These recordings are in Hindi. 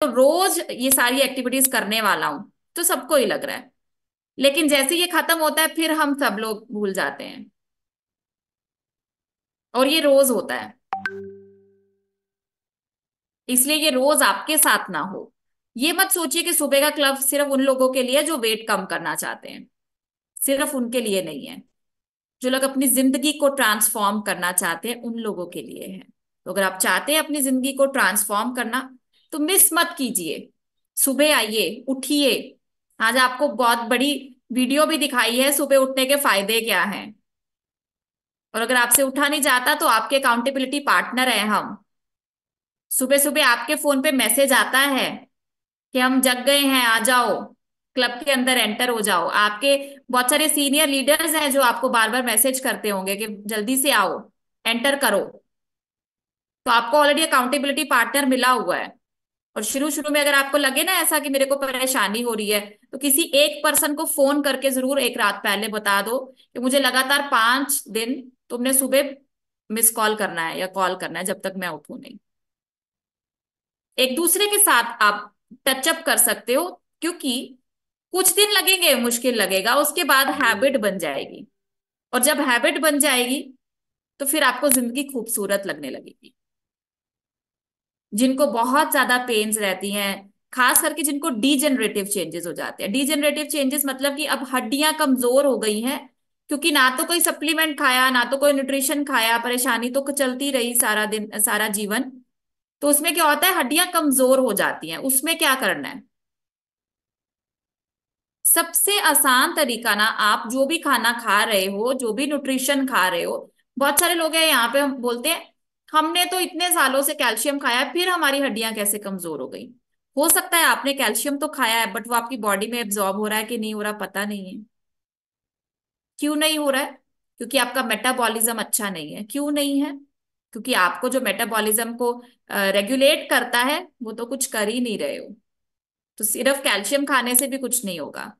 तो रोज ये सारी एक्टिविटीज करने वाला हूं तो सबको ही लग रहा है लेकिन जैसे ये खत्म होता है फिर हम सब लोग भूल जाते हैं और ये रोज होता है इसलिए ये रोज आपके साथ ना हो ये मत सोचिए कि सुबह का क्लब सिर्फ उन लोगों के लिए जो वेट कम करना चाहते हैं सिर्फ उनके लिए नहीं है जो लोग अपनी जिंदगी को ट्रांसफॉर्म करना चाहते हैं उन लोगों के लिए है तो अगर आप चाहते हैं अपनी जिंदगी को ट्रांसफॉर्म करना तो मिस मत कीजिए सुबह आइए उठिए आज आपको बहुत बड़ी वीडियो भी दिखाई है सुबह उठने के फायदे क्या हैं और अगर आपसे उठा नहीं जाता तो आपके अकाउंटेबिलिटी पार्टनर है हम सुबह सुबह आपके फोन पे मैसेज आता है कि हम जग गए हैं आ जाओ क्लब के अंदर एंटर हो जाओ आपके बहुत सारे सीनियर लीडर्स हैं जो आपको बार बार मैसेज करते होंगे कि जल्दी से आओ एंटर करो तो आपको ऑलरेडी अकाउंटेबिलिटी पार्टनर मिला हुआ है और शुरू शुरू में अगर आपको लगे ना ऐसा कि मेरे को परेशानी हो रही है तो किसी एक पर्सन को फोन करके जरूर एक रात पहले बता दो कि मुझे लगातार पांच दिन तुमने सुबह मिस कॉल करना है या कॉल करना है जब तक मैं उठू नहीं एक दूसरे के साथ आप टचअप कर सकते हो क्योंकि कुछ दिन लगेंगे मुश्किल लगेगा उसके बाद हैबिट बन जाएगी और जब हैबिट बन जाएगी तो फिर आपको जिंदगी खूबसूरत लगने लगेगी जिनको बहुत ज्यादा पेन्स रहती हैं खास करके जिनको डीजेनरेटिव चेंजेस हो जाते हैं डीजेनरेटिव चेंजेस मतलब कि अब हड्डियां कमजोर हो गई हैं क्योंकि ना तो कोई सप्लीमेंट खाया ना तो कोई न्यूट्रिशन खाया परेशानी तो चलती रही सारा दिन सारा जीवन तो उसमें क्या होता है हड्डियां कमजोर हो जाती हैं उसमें क्या करना है सबसे आसान तरीका ना आप जो भी खाना खा रहे हो जो भी न्यूट्रिशन खा रहे हो बहुत सारे लोग हैं यहाँ पे हम बोलते हैं हमने तो इतने सालों से कैल्शियम खाया है फिर हमारी हड्डियां कैसे कमजोर हो गई हो सकता है आपने कैल्शियम तो खाया है बट वो आपकी बॉडी में एब्जॉर्ब हो रहा है कि नहीं हो रहा पता नहीं है क्यों नहीं हो रहा है क्योंकि आपका मेटाबॉलिज्म अच्छा नहीं है क्यों नहीं है क्योंकि आपको जो मेटाबॉलिज्म को रेगुलेट करता है वो तो कुछ कर ही नहीं रहे हो तो सिर्फ कैल्शियम खाने से भी कुछ नहीं होगा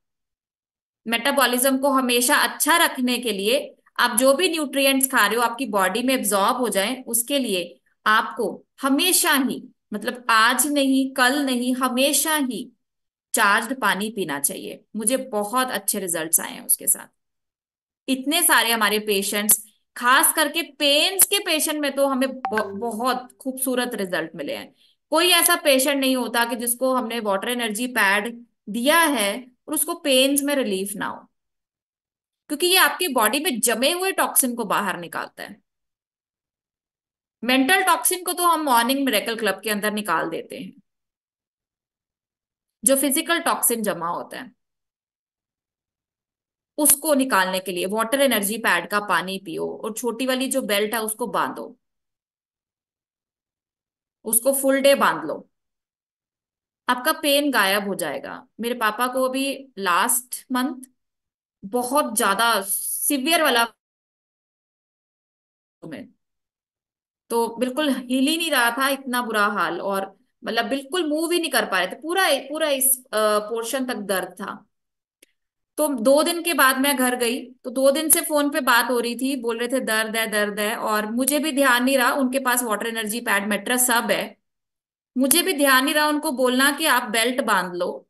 मेटाबॉलिज्म को हमेशा अच्छा रखने के लिए आप जो भी न्यूट्रिएंट्स खा रहे हो आपकी बॉडी में एब्जॉर्ब हो जाए उसके लिए आपको हमेशा ही मतलब आज नहीं कल नहीं हमेशा ही चार्ज पानी पीना चाहिए मुझे बहुत अच्छे रिजल्ट आए हैं उसके साथ इतने सारे हमारे पेशेंट्स खास करके पेन्स के पेशेंट में तो हमें बहुत खूबसूरत रिजल्ट मिले हैं कोई ऐसा पेशेंट नहीं होता कि जिसको हमने वाटर एनर्जी पैड दिया है और उसको पेन्स में रिलीफ ना हो क्योंकि ये आपके बॉडी में जमे हुए टॉक्सिन को बाहर निकालता है मेंटल टॉक्सिन को तो हम मॉर्निंग मेरेकल क्लब के अंदर निकाल देते हैं जो फिजिकल टॉक्सिन जमा होता है उसको निकालने के लिए वाटर एनर्जी पैड का पानी पियो और छोटी वाली जो बेल्ट है उसको बांधो उसको फुल डे बांध लो आपका पेन गायब हो जाएगा मेरे पापा को अभी लास्ट मंथ बहुत ज्यादा सिवियर वाला में तो बिल्कुल हिल ही नहीं रहा था इतना बुरा हाल और मतलब बिल्कुल मूव ही नहीं कर पा रहे थे पूरा पूरा इस पोर्शन तक दर्द था तो दो दिन के बाद मैं घर गई तो दो दिन से फोन पे बात हो रही थी बोल रहे थे दर्द है दर्द है और मुझे भी ध्यान नहीं रहा उनके पास वाटर एनर्जी पैड मेट्रा सब है मुझे भी ध्यान नहीं रहा उनको बोलना कि आप बेल्ट बांध लो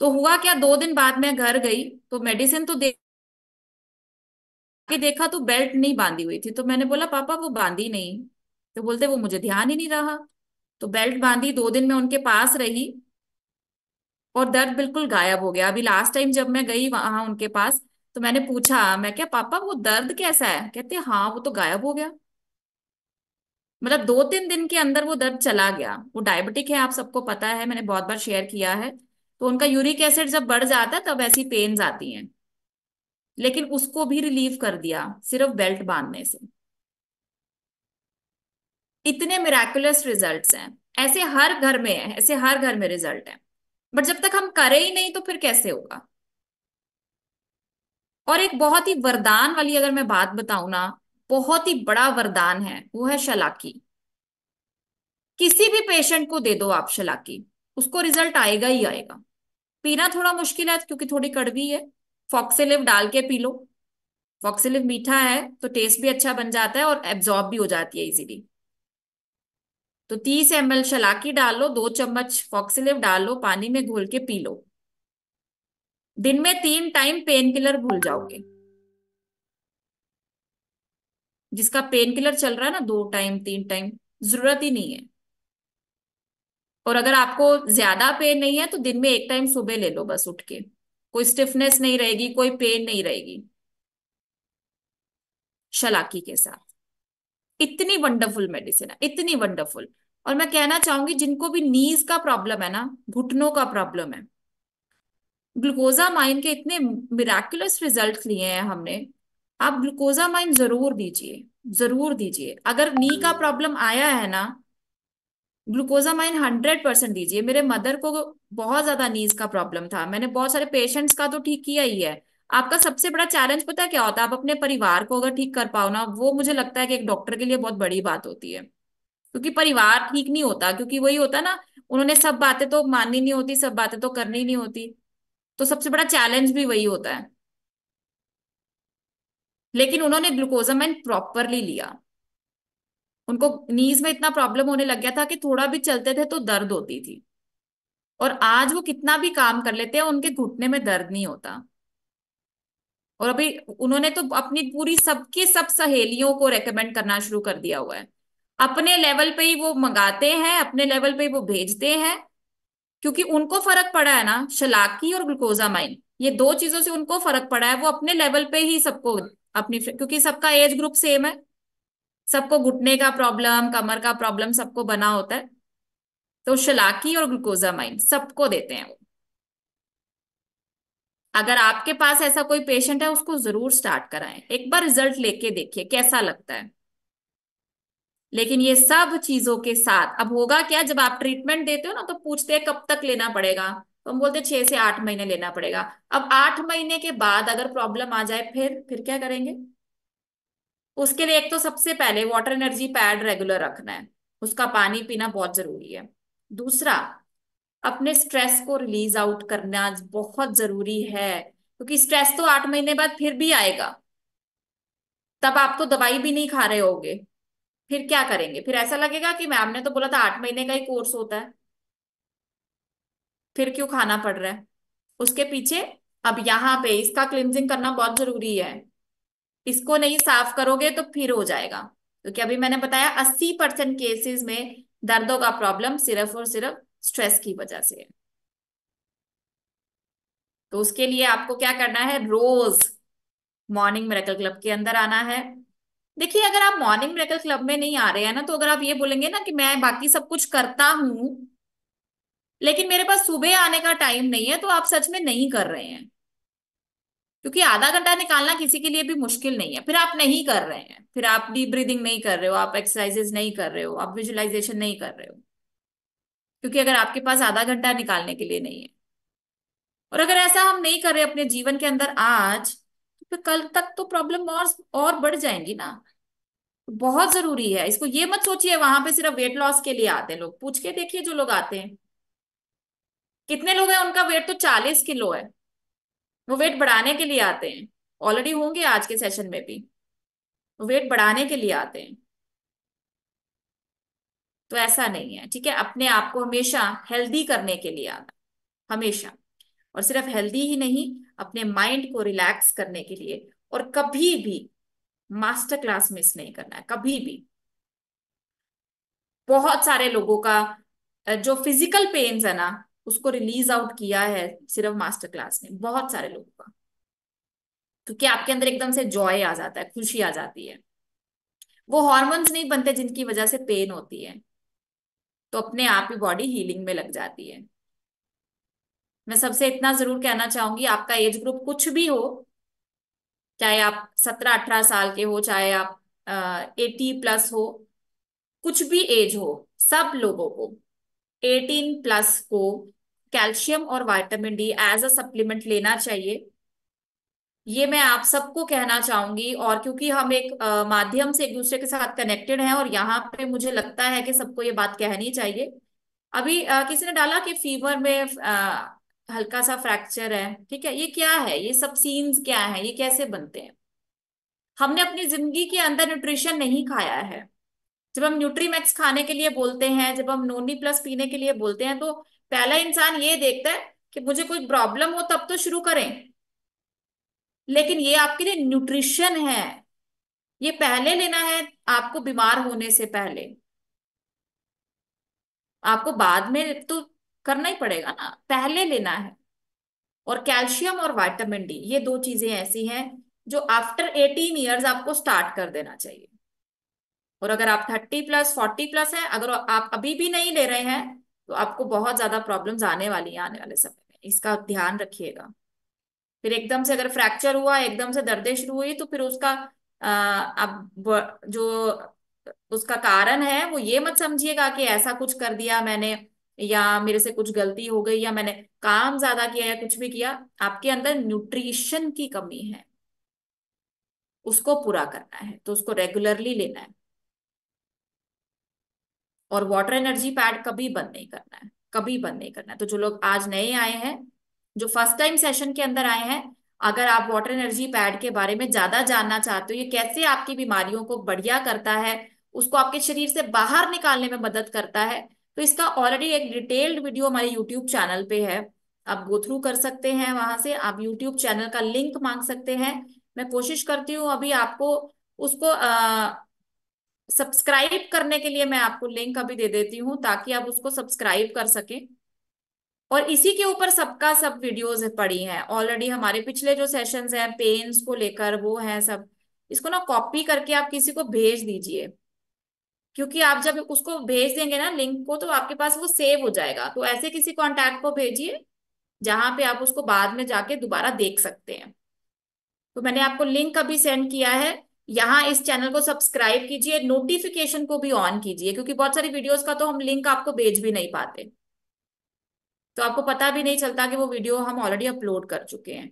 तो हुआ क्या दो दिन बाद मैं घर गई तो मेडिसिन तो दे के देखा तो बेल्ट नहीं बांधी हुई थी तो मैंने बोला पापा वो बांधी नहीं तो बोलते वो मुझे ध्यान ही नहीं रहा तो बेल्ट बांधी दो दिन में उनके पास रही और दर्द बिल्कुल गायब हो गया अभी लास्ट टाइम जब मैं गई वहां उनके पास तो मैंने पूछा मैं क्या पापा वो दर्द कैसा है कहते हाँ वो तो गायब हो गया मतलब दो तीन दिन के अंदर वो दर्द चला गया वो डायबिटिक है आप सबको पता है मैंने बहुत बार शेयर किया है तो उनका यूरिक एसिड जब बढ़ जाता है तब ऐसी पेन आती हैं लेकिन उसको भी रिलीव कर दिया सिर्फ बेल्ट बांधने से इतने मिराकुलस रिजल्ट हैं ऐसे हर घर में है ऐसे हर घर में रिजल्ट है बट जब तक हम करें ही नहीं तो फिर कैसे होगा और एक बहुत ही वरदान वाली अगर मैं बात बताऊं ना बहुत ही बड़ा वरदान है वो है शलाकी किसी भी पेशेंट को दे दो आप शलाकी उसको रिजल्ट आएगा ही आएगा पीना थोड़ा मुश्किल है क्योंकि थोड़ी कड़वी है फॉक्सिलिव डाल के पी लो फॉक्सिलिव मीठा है तो टेस्ट भी अच्छा बन जाता है और एब्जॉर्ब भी हो जाती है इजीली तो तीस एम एल शलाकी डाल लो दो चम्मच फॉक्सिलिव डाल लो पानी में घोल के पी लो दिन में तीन टाइम पेन किलर भूल जाओगे जिसका पेन किलर चल रहा है ना दो टाइम तीन टाइम जरूरत ही नहीं है और अगर आपको ज्यादा पेन नहीं है तो दिन में एक टाइम सुबह ले लो बस उठ के कोई स्टिफनेस नहीं रहेगी कोई पेन नहीं रहेगी शलाकी के साथ इतनी वंडरफुल मेडिसिन है इतनी वंडरफुल और मैं कहना चाहूंगी जिनको भी नीज का प्रॉब्लम है ना घुटनों का प्रॉब्लम है ग्लूकोजा माइन के इतने मिराकुलस रिजल्ट लिए हैं हमने आप ग्लूकोजा माइन जरूर दीजिए जरूर दीजिए अगर नी का प्रॉब्लम आया है ना ग्लूकोजामाइन हंड्रेड परसेंट दीजिए मेरे मदर को बहुत ज्यादा नीज का प्रॉब्लम था मैंने बहुत सारे पेशेंट्स का तो ठीक किया ही है आपका सबसे बड़ा चैलेंज पता क्या होता है आप अपने परिवार को अगर ठीक कर पाओ ना वो मुझे लगता है कि एक डॉक्टर के लिए बहुत बड़ी बात होती है क्योंकि परिवार ठीक नहीं होता क्योंकि वही होता ना उन्होंने सब बातें तो माननी नहीं होती सब बातें तो करनी नहीं होती तो सबसे बड़ा चैलेंज भी वही होता है लेकिन उन्होंने ग्लूकोजामाइन प्रॉपरली लिया उनको नीज में इतना प्रॉब्लम होने लग गया था कि थोड़ा भी चलते थे तो दर्द होती थी और आज वो कितना भी काम कर लेते हैं उनके घुटने में दर्द नहीं होता और अभी उन्होंने तो अपनी पूरी सबकी सब सहेलियों को रेकमेंड करना शुरू कर दिया हुआ है अपने लेवल पे ही वो मंगाते हैं अपने लेवल पे ही वो भेजते हैं क्योंकि उनको फर्क पड़ा है ना शलाकी और ग्लूकोजामाइन ये दो चीजों से उनको फर्क पड़ा है वो अपने लेवल पे ही सबको अपनी क्योंकि सबका एज ग्रुप सेम है सबको घुटने का प्रॉब्लम कमर का प्रॉब्लम सबको बना होता है तो शलाकी और ग्लूकोजामाइन सबको देते हैं वो अगर आपके पास ऐसा कोई पेशेंट है उसको जरूर स्टार्ट कराएं एक बार रिजल्ट लेके देखिए कैसा लगता है लेकिन ये सब चीजों के साथ अब होगा क्या जब आप ट्रीटमेंट देते हो ना तो पूछते हैं कब तक लेना पड़ेगा तो हम बोलते छह से आठ महीने लेना पड़ेगा अब आठ महीने के बाद अगर प्रॉब्लम आ जाए फिर फिर क्या करेंगे उसके लिए एक तो सबसे पहले वाटर एनर्जी पैड रेगुलर रखना है उसका पानी पीना बहुत जरूरी है दूसरा अपने स्ट्रेस को रिलीज आउट करना बहुत जरूरी है क्योंकि स्ट्रेस तो आठ महीने बाद फिर भी आएगा तब आप तो दवाई भी नहीं खा रहे होंगे फिर क्या करेंगे फिर ऐसा लगेगा कि मैम ने तो बोला था आठ महीने का ही कोर्स होता है फिर क्यों खाना पड़ रहा है उसके पीछे अब यहाँ पे इसका क्लिनजिंग करना बहुत जरूरी है इसको नहीं साफ करोगे तो फिर हो जाएगा क्योंकि तो अभी मैंने बताया अस्सी परसेंट केसेस में दर्दों का प्रॉब्लम सिर्फ और सिर्फ स्ट्रेस की वजह से है तो उसके लिए आपको क्या करना है रोज मॉर्निंग मेरेकल क्लब के अंदर आना है देखिए अगर आप मॉर्निंग मेरेकल क्लब में नहीं आ रहे हैं ना तो अगर आप ये बोलेंगे ना कि मैं बाकी सब कुछ करता हूं लेकिन मेरे पास सुबह आने का टाइम नहीं है तो आप सच में नहीं कर रहे हैं क्योंकि आधा घंटा निकालना किसी के लिए भी मुश्किल नहीं है फिर आप नहीं कर रहे हैं फिर आप डीप ब्रीदिंग नहीं कर रहे हो आप एक्सरसाइजेस नहीं कर रहे हो आप विजुअलाइजेशन नहीं कर रहे हो क्योंकि अगर आपके पास आधा घंटा निकालने के लिए नहीं है और अगर ऐसा हम नहीं कर रहे अपने जीवन के अंदर आज तो कल तक तो प्रॉब्लम और और बढ़ जाएंगी ना तो बहुत जरूरी है इसको ये मत सोचिए वहां पर सिर्फ वेट लॉस के लिए आते हैं लोग पूछ के देखिए जो लोग आते हैं कितने लोग हैं उनका वेट तो चालीस किलो है वो वेट बढ़ाने के लिए आते हैं ऑलरेडी होंगे आज के सेशन में भी वेट बढ़ाने के लिए आते हैं तो ऐसा नहीं है ठीक है अपने आप को हमेशा हेल्दी करने के लिए आना हमेशा और सिर्फ हेल्दी ही नहीं अपने माइंड को रिलैक्स करने के लिए और कभी भी मास्टर क्लास मिस नहीं करना है कभी भी बहुत सारे लोगों का जो फिजिकल पेन्स है ना उसको रिलीज आउट किया है सिर्फ मास्टर क्लास में बहुत सारे लोगों का क्योंकि आपके अंदर एकदम से जॉय आ जाता है खुशी आ जाती है वो हॉर्मोन्स नहीं बनते जिनकी वजह से पेन होती है तो अपने आप ही बॉडी हीलिंग में लग जाती है मैं सबसे इतना जरूर कहना चाहूंगी आपका एज ग्रुप कुछ भी हो चाहे आप सत्रह अठारह साल के हो चाहे आप एटी प्लस हो कुछ भी एज हो सब लोगों को एटीन प्लस को कैल्शियम और vitamin D as a supplement लेना चाहिए ये मैं आप सबको कहना चाहूंगी और क्योंकि हम एक आ, माध्यम से एक दूसरे के साथ कनेक्टेड हैं और यहाँ पे मुझे लगता है कि सबको ये बात कहनी चाहिए अभी आ, किसी ने डाला कि फीवर में आ, हल्का सा फ्रैक्चर है ठीक है ये क्या है ये सब सीन्स क्या है ये कैसे बनते हैं हमने अपनी जिंदगी के अंदर न्यूट्रिशन नहीं खाया है जब हम न्यूट्रीमैक्स खाने के लिए बोलते हैं जब हम नोनी प्लस पीने के लिए बोलते हैं तो पहला इंसान ये देखता है कि मुझे कोई प्रॉब्लम हो तब तो शुरू करें लेकिन ये आपके लिए न्यूट्रिशन है ये पहले लेना है आपको बीमार होने से पहले आपको बाद में तो करना ही पड़ेगा ना पहले लेना है और कैल्शियम और वाइटामिन डी ये दो चीजें ऐसी हैं जो आफ्टर एटीन ईयर्स आपको स्टार्ट कर देना चाहिए और अगर आप थर्टी प्लस फोर्टी प्लस है अगर आप अभी भी नहीं ले रहे हैं तो आपको बहुत ज्यादा प्रॉब्लम आने वाली है आने वाले समय में इसका ध्यान रखिएगा फिर एकदम से अगर फ्रैक्चर हुआ एकदम से दर्दे शुरू हुई तो फिर उसका अब जो उसका कारण है वो ये मत समझिएगा कि ऐसा कुछ कर दिया मैंने या मेरे से कुछ गलती हो गई या मैंने काम ज्यादा किया या कुछ भी किया आपके अंदर न्यूट्रिशन की कमी है उसको पूरा करना है तो उसको रेगुलरली लेना है और वाटर एनर्जी पैड कभी बंद नहीं करना है कभी बंद नहीं करना है तो जो लोग आज नए आए हैं जो फर्स्ट टाइम सेशन के अंदर आए हैं अगर आप वाटर एनर्जी पैड के बारे में ज्यादा जानना चाहते हो ये कैसे आपकी बीमारियों को बढ़िया करता है उसको आपके शरीर से बाहर निकालने में मदद करता है तो इसका ऑलरेडी एक डिटेल्ड वीडियो हमारे यूट्यूब चैनल पे है आप गो थ्रू कर सकते हैं वहां से आप यूट्यूब चैनल का लिंक मांग सकते हैं मैं कोशिश करती हूँ अभी आपको उसको आ, सब्सक्राइब करने के लिए मैं आपको लिंक अभी दे देती हूँ ताकि आप उसको सब्सक्राइब कर सकें और इसी के ऊपर सबका सब वीडियोस पड़ी हैं ऑलरेडी हमारे पिछले जो सेशंस हैं पेन्स को लेकर वो हैं सब इसको ना कॉपी करके आप किसी को भेज दीजिए क्योंकि आप जब उसको भेज देंगे ना लिंक को तो आपके पास वो सेव हो जाएगा तो ऐसे किसी कॉन्टैक्ट को भेजिए जहां पे आप उसको बाद में जाके दोबारा देख सकते हैं तो मैंने आपको लिंक अभी सेंड किया है यहाँ इस चैनल को सब्सक्राइब कीजिए नोटिफिकेशन को भी ऑन कीजिए क्योंकि बहुत सारी वीडियोस का तो हम लिंक आपको भेज भी नहीं पाते तो आपको पता भी नहीं चलता कि वो वीडियो हम ऑलरेडी अपलोड कर चुके हैं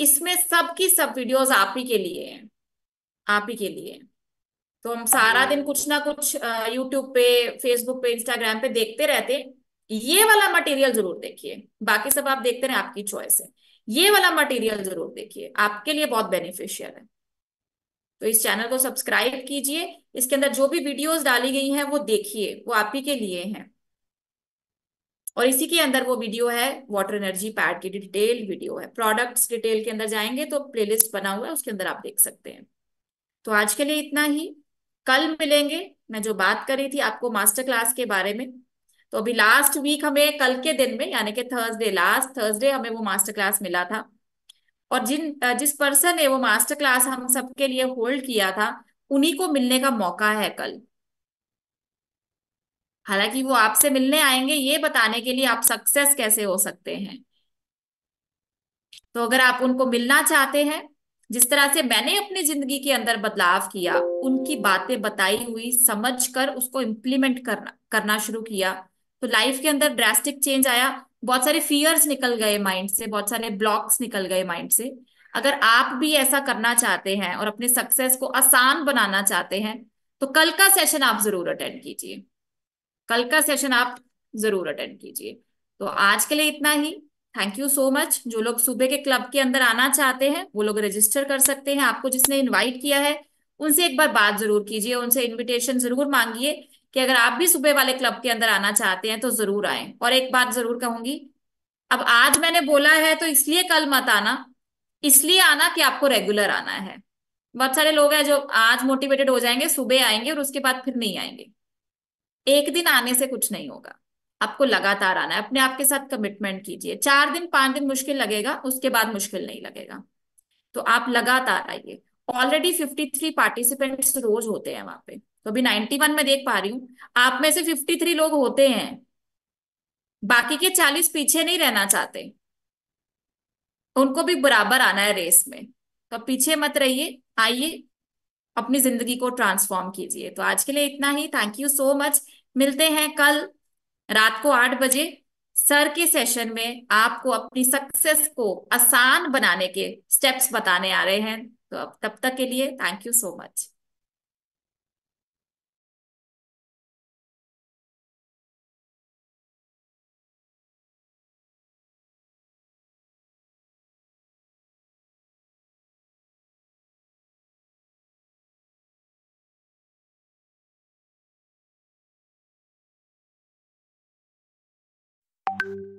इसमें सब की सब वीडियोस आप ही के लिए हैं आप ही के लिए तो हम सारा दिन कुछ ना कुछ यूट्यूब पे फेसबुक पे इंस्टाग्राम पे देखते रहते ये वाला मटेरियल जरूर देखिए बाकी सब आप देखते रहे आपकी चॉइस है ये वाला मटेरियल जरूर देखिए आपके लिए बहुत बेनिफिशियल है तो इस चैनल को सब्सक्राइब कीजिए इसके अंदर जो भी वीडियोस डाली गई हैं वो देखिए वो आप ही के लिए हैं और इसी के अंदर वो वीडियो है वाटर एनर्जी पैड की डिटेल वीडियो है प्रोडक्ट्स डिटेल के अंदर जाएंगे तो प्लेलिस्ट बना हुआ है उसके अंदर आप देख सकते हैं तो आज के लिए इतना ही कल मिलेंगे मैं जो बात कर रही थी आपको मास्टर क्लास के बारे में तो अभी लास्ट वीक हमें कल के दिन में यानी कि थर्सडे लास्ट थर्सडे हमें वो मास्टर क्लास मिला था और जिन जिस पर्सन ने वो मास्टर क्लास हम सबके लिए होल्ड किया था उन्हीं को मिलने का मौका है कल हालांकि वो आपसे मिलने आएंगे ये बताने के लिए आप सक्सेस कैसे हो सकते हैं तो अगर आप उनको मिलना चाहते हैं जिस तरह से मैंने अपनी जिंदगी के अंदर बदलाव किया उनकी बातें बताई हुई समझ कर उसको इम्प्लीमेंट करना करना शुरू किया तो लाइफ के अंदर ड्रास्टिक चेंज आया बहुत सारे फियर्स निकल गए माइंड से बहुत सारे ब्लॉक्स निकल गए माइंड से अगर आप भी ऐसा करना चाहते हैं और अपने सक्सेस को आसान बनाना चाहते हैं तो कल का सेशन आप जरूर अटेंड कीजिए कल का सेशन आप जरूर अटेंड कीजिए तो आज के लिए इतना ही थैंक यू सो मच जो लोग सुबह के क्लब के अंदर आना चाहते हैं वो लोग रजिस्टर कर सकते हैं आपको जिसने इनवाइट किया है उनसे एक बार बात जरूर कीजिए उनसे इनविटेशन जरूर मांगिए कि अगर आप भी सुबह वाले क्लब के अंदर आना चाहते हैं तो जरूर आए और एक बात जरूर कहूंगी अब आज मैंने बोला है तो इसलिए कल मत आना इसलिए आना कि आपको रेगुलर आना है बहुत सारे लोग हैं जो आज मोटिवेटेड हो जाएंगे सुबह आएंगे और उसके बाद फिर नहीं आएंगे एक दिन आने से कुछ नहीं होगा आपको लगातार आना है अपने आप के साथ कमिटमेंट कीजिए चार दिन पांच दिन मुश्किल लगेगा उसके बाद मुश्किल नहीं लगेगा तो आप लगातार आइए ऑलरेडी फिफ्टी थ्री पार्टिसिपेंट्स रोज होते हैं वहां पे तो अभी नाइन्टी वन में देख पा रही हूँ आप में से फिफ्टी थ्री लोग होते हैं बाकी के चालीस पीछे नहीं रहना चाहते उनको भी बराबर आना है रेस में तो पीछे मत रहिए आइए अपनी जिंदगी को ट्रांसफॉर्म कीजिए तो आज के लिए इतना ही थैंक यू सो मच मिलते हैं कल रात को आठ बजे सर के सेशन में आपको अपनी सक्सेस को आसान बनाने के स्टेप्स बताने आ रहे हैं तो अब तब तक के लिए thank you so much you